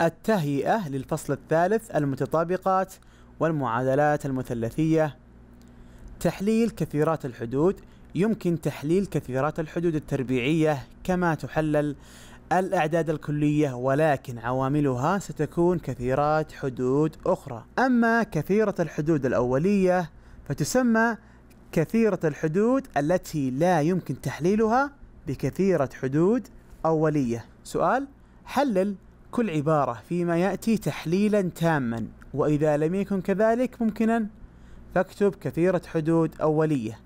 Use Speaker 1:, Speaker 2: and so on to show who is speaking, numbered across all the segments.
Speaker 1: التهيئة للفصل الثالث المتطابقات والمعادلات المثلثية تحليل كثيرات الحدود يمكن تحليل كثيرات الحدود التربيعية كما تحلل الأعداد الكلية ولكن عواملها ستكون كثيرات حدود أخرى أما كثيرة الحدود الأولية فتسمى كثيرة الحدود التي لا يمكن تحليلها بكثيرة حدود أولية سؤال حلل كل عبارة فيما يأتي تحليلا تاما وإذا لم يكن كذلك ممكنا فاكتب كثيرة حدود أولية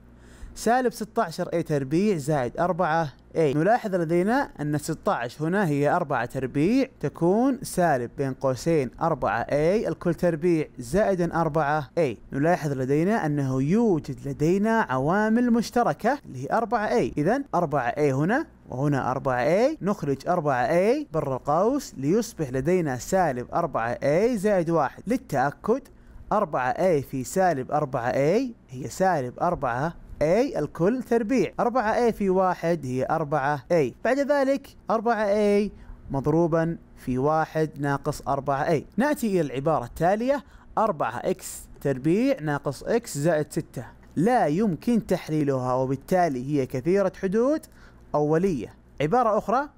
Speaker 1: سالب 16 اي تربيع زائد 4 اي نلاحظ لدينا أن 16 هنا هي 4 تربيع تكون سالب بين قوسين 4 A الكل تربيع زائدا 4 A نلاحظ لدينا أنه يوجد لدينا عوامل مشتركة اللي هي 4 A إذا 4 A هنا وهنا 4A نخرج 4A برا القوس ليصبح لدينا سالب 4A زائد 1 للتأكد 4A في سالب 4A هي سالب 4 A الكل تربيع 4A في واحد هي 4A بعد ذلك 4A مضروبا في واحد ناقص 4A نأتي إلى العبارة التالية 4X تربيع ناقص X زائد 6 لا يمكن تحليلها وبالتالي هي كثيرة حدود أولية عبارة أخرى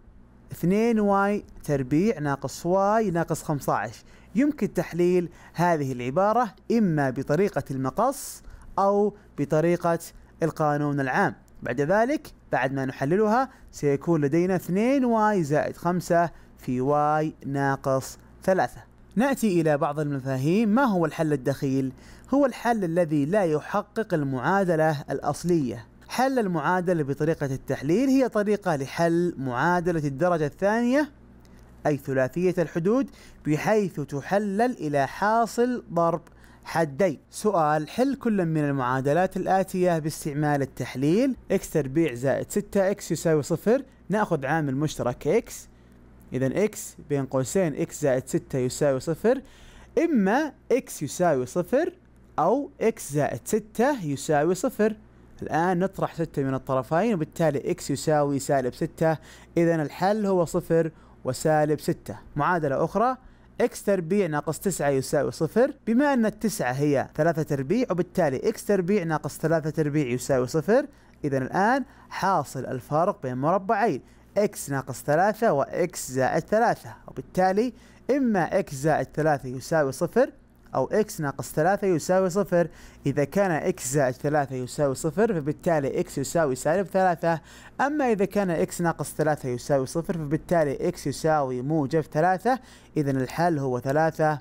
Speaker 1: 2y تربيع ناقص y ناقص 15 يمكن تحليل هذه العبارة إما بطريقة المقص أو بطريقة القانون العام بعد ذلك بعد ما نحللها سيكون لدينا 2y زائد 5 في y ناقص 3 نأتي إلى بعض المفاهيم ما هو الحل الدخيل؟ هو الحل الذي لا يحقق المعادلة الأصلية حل المعادلة بطريقة التحليل هي طريقة لحل معادلة الدرجة الثانية أي ثلاثية الحدود بحيث تحلل إلى حاصل ضرب حدي سؤال حل كل من المعادلات الآتية باستعمال التحليل x تربيع زائد 6x يساوي صفر نأخذ عامل مشترك x إذا x بين قوسين x زائد 6 يساوي صفر إما x يساوي صفر أو x زائد 6 يساوي صفر الآن نطرح 6 من الطرفين وبالتالي x يساوي سالب 6 إذا الحل هو صفر وسالب 6 معادلة أخرى اكس تربيع ناقص 9 يساوي صفر بما ان التسعة هي 3 تربيع وبالتالي اكس تربيع ناقص 3 تربيع يساوي صفر اذا الان حاصل الفارق بين مربعين اكس ناقص 3 واكس زائد 3 وبالتالي اما اكس زائد 3 يساوي صفر أو x ناقص ثلاثة يساوي صفر إذا كان x زائد ثلاثة يساوي صفر فبالتالي x يساوي سالب ثلاثة أما إذا كان x ناقص ثلاثة يساوي صفر فبالتالي x يساوي موجب ثلاثة إذا الحل هو ثلاثة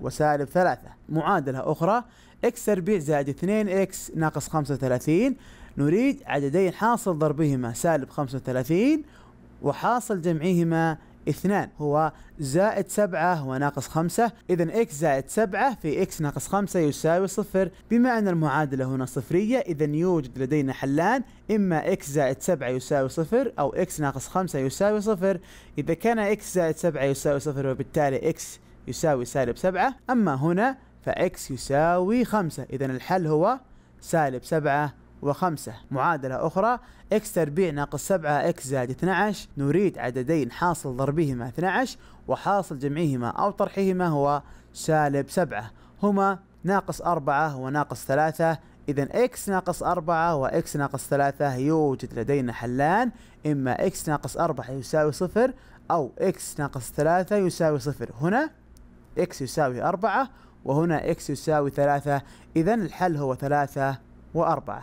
Speaker 1: وسالب ثلاثة معادلة أخرى x تربيع زائد 2x ناقص 35 نريد عددين حاصل ضربهما سالب 35 وحاصل جمعهما 2 هو زائد 7 وناقص 5 إذا x زائد 7 في x ناقص 5 يساوي صفر بما أن المعادلة هنا صفرية إذا يوجد لدينا حلان إما x زائد 7 يساوي صفر أو x ناقص 5 يساوي صفر إذا كان x زائد 7 يساوي صفر وبالتالي x يساوي سالب 7 أما هنا فx يساوي 5 إذا الحل هو سالب 7 وخمسة معادلة أخرى x تربيع ناقص 7 x زائد 12 نريد عددين حاصل ضربهما 12 وحاصل جمعهما أو طرحهما هو سالب 7 هما ناقص 4 وناقص 3 إذا x ناقص 4 و x ناقص 3 يوجد لدينا حلان إما x ناقص 4 يساوي 0 أو x ناقص 3 يساوي 0 هنا x يساوي 4 وهنا x يساوي 3 إذا الحل هو 3 و4